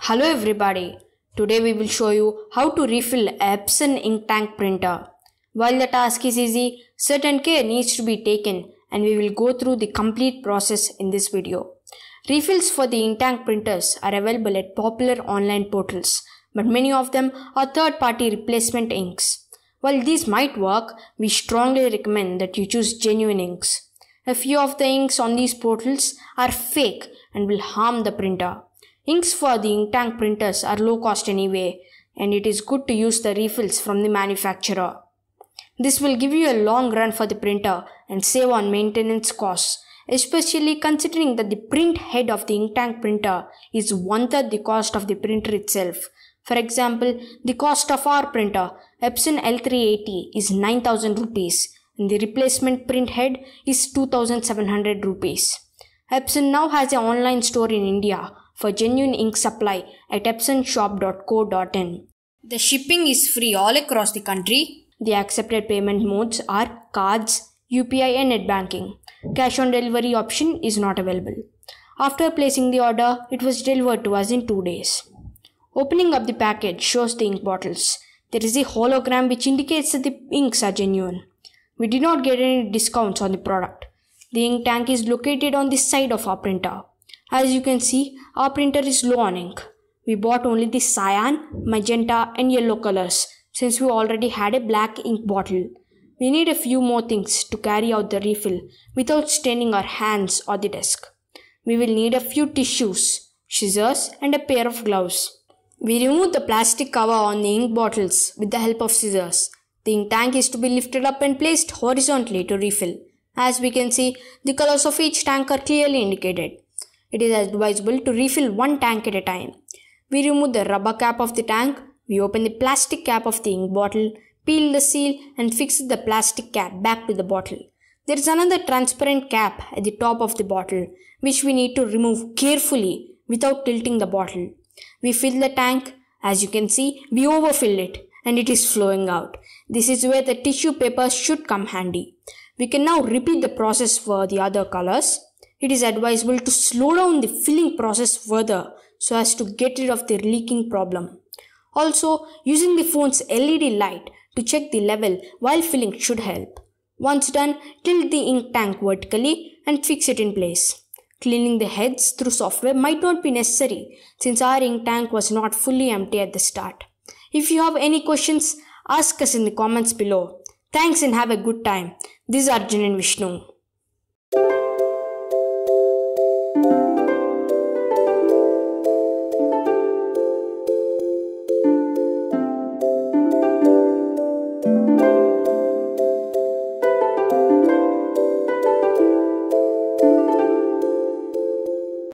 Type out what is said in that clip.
Hello everybody, today we will show you how to refill Epson ink tank printer. While the task is easy, certain care needs to be taken and we will go through the complete process in this video. Refills for the ink tank printers are available at popular online portals, but many of them are third-party replacement inks. While these might work, we strongly recommend that you choose genuine inks. A few of the inks on these portals are fake and will harm the printer. Inks for the ink tank printers are low cost anyway, and it is good to use the refills from the manufacturer. This will give you a long run for the printer and save on maintenance costs, especially considering that the print head of the ink tank printer is one third the cost of the printer itself. For example, the cost of our printer, Epson L380, is 9000 rupees and the replacement print head is 2700 rupees. Epson now has an online store in India for genuine ink supply at epsonshop.co.in. The shipping is free all across the country. The accepted payment modes are cards, UPI and net banking. Cash on delivery option is not available. After placing the order, it was delivered to us in 2 days. Opening up the package shows the ink bottles. There is a hologram which indicates that the inks are genuine. We did not get any discounts on the product. The ink tank is located on the side of our printer. As you can see, our printer is low on ink. We bought only the cyan, magenta and yellow colors since we already had a black ink bottle. We need a few more things to carry out the refill without staining our hands or the desk. We will need a few tissues, scissors and a pair of gloves. We remove the plastic cover on the ink bottles with the help of scissors. The ink tank is to be lifted up and placed horizontally to refill. As we can see, the colors of each tank are clearly indicated it is advisable to refill one tank at a time. We remove the rubber cap of the tank, we open the plastic cap of the ink bottle, peel the seal and fix the plastic cap back to the bottle. There is another transparent cap at the top of the bottle which we need to remove carefully without tilting the bottle. We fill the tank. As you can see, we overfill it and it is flowing out. This is where the tissue paper should come handy. We can now repeat the process for the other colors it is advisable to slow down the filling process further so as to get rid of the leaking problem. Also, using the phone's LED light to check the level while filling should help. Once done, tilt the ink tank vertically and fix it in place. Cleaning the heads through software might not be necessary since our ink tank was not fully empty at the start. If you have any questions, ask us in the comments below. Thanks and have a good time. This is Arjun and Vishnu. Thank you.